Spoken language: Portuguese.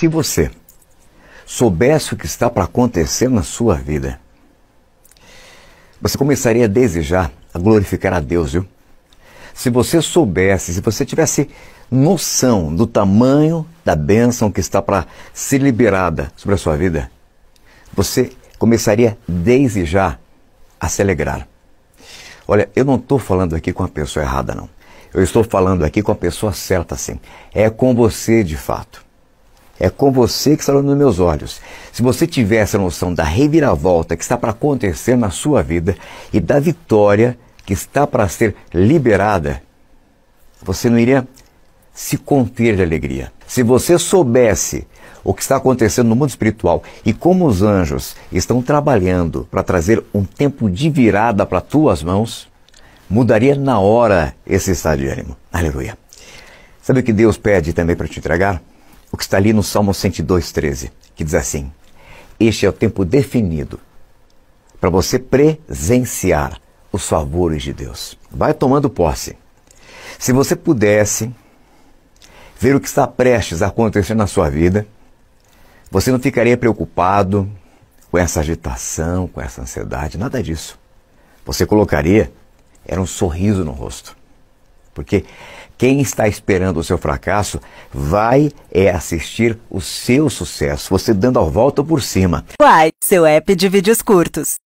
Se você soubesse o que está para acontecer na sua vida, você começaria a desejar, a glorificar a Deus, viu? Se você soubesse, se você tivesse noção do tamanho da bênção que está para ser liberada sobre a sua vida, você começaria desde já a se alegrar. Olha, eu não estou falando aqui com a pessoa errada, não. Eu estou falando aqui com a pessoa certa, sim. É com você de fato. É com você que está olhando nos meus olhos. Se você tiver essa noção da reviravolta que está para acontecer na sua vida e da vitória que está para ser liberada, você não iria se conter de alegria. Se você soubesse o que está acontecendo no mundo espiritual e como os anjos estão trabalhando para trazer um tempo de virada para tuas mãos, mudaria na hora esse estado de ânimo. Aleluia. Sabe o que Deus pede também para te entregar? o que está ali no Salmo 102,13, que diz assim: Este é o tempo definido para você presenciar os favores de Deus. Vai tomando posse. Se você pudesse ver o que está prestes a acontecer na sua vida, você não ficaria preocupado com essa agitação, com essa ansiedade, nada disso. Você colocaria era um sorriso no rosto. Porque quem está esperando o seu fracasso vai é assistir o seu sucesso, você dando a volta por cima. Uai, seu app de vídeos curtos.